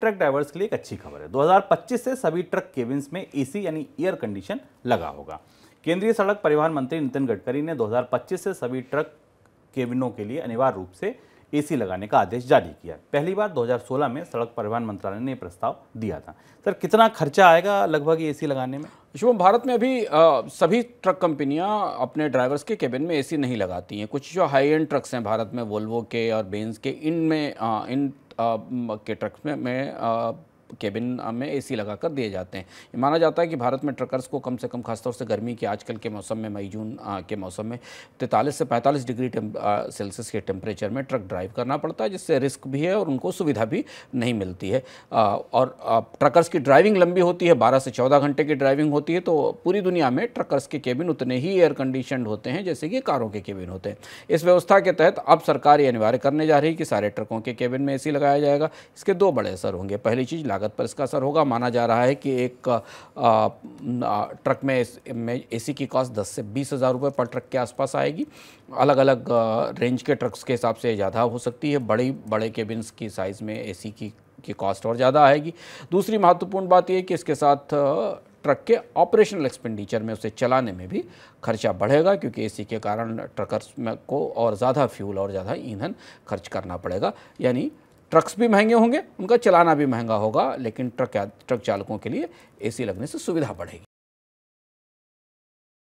truck drivers के लिए एक अच्छी खबर है 2025 से सभी ट्रक केबिन्स में एसी यानी एयर कंडीशन लगा होगा केंद्रीय सड़क परिवहन मंत्री नितिन गडकरी ने 2025 से सभी ट्रक केबिनों के लिए अनिवार्य रूप से एसी लगाने का आदेश जारी किया पहली बार 2016 में सड़क परिवहन मंत्रालय ने प्रस्ताव दिया था सर कितना खर्चा आएगा लगभग ए लगाने में शुभम भारत में अभी आ, सभी ट्रक कंपनियां अपने ड्राइवर्स के केबिन में एसी नहीं लगाती हैं कुछ जो हाई एंड ट्रक्स हैं भारत में वोल्वो के और बेंस के इन, में, आ, इन आ, के ट्रक्स में, में आ, केबिन में एसी लगाकर दिए जाते हैं ये माना जाता है कि भारत में ट्रकर्स को कम से कम खासतौर से गर्मी के आजकल के मौसम में मई जून के मौसम में तैंतालीस से पैंतालीस डिग्री सेल्सियस के टेम्परेचर में ट्रक ड्राइव करना पड़ता है जिससे रिस्क भी है और उनको सुविधा भी नहीं मिलती है और ट्रकर्स की ड्राइविंग लंबी होती है बारह से चौदह घंटे की ड्राइविंग होती है तो पूरी दुनिया में ट्रकर्स के केबिन उतने ही एयर कंडीशन होते हैं जैसे कि कारों के केबिन होते हैं इस व्यवस्था के तहत अब सरकार ये अनिवार्य करने जा रही है कि सारे ट्रकों के केबिन में ए लगाया जाएगा इसके दो बड़े असर होंगे पहली चीज़ लागत पर इसका असर होगा माना जा रहा है कि एक ट्रक में ए सी की कॉस्ट दस से बीस हज़ार रुपये पर ट्रक के आसपास आएगी अलग अलग रेंज के ट्रक्स के हिसाब से ज़्यादा हो सकती है बड़ी बड़े केबिन्स की साइज़ में ए की की कॉस्ट और ज़्यादा आएगी दूसरी महत्वपूर्ण बात यह कि इसके साथ ट्रक के ऑपरेशनल एक्सपेंडिचर में उसे चलाने में भी खर्चा बढ़ेगा क्योंकि एसी के कारण ट्रकर्स में को और ज़्यादा फ्यूल और ज़्यादा ईंधन खर्च करना पड़ेगा यानी ट्रक्स भी महंगे होंगे उनका चलाना भी महंगा होगा लेकिन ट्रक ट्रक चालकों के लिए एसी लगने से सुविधा बढ़ेगी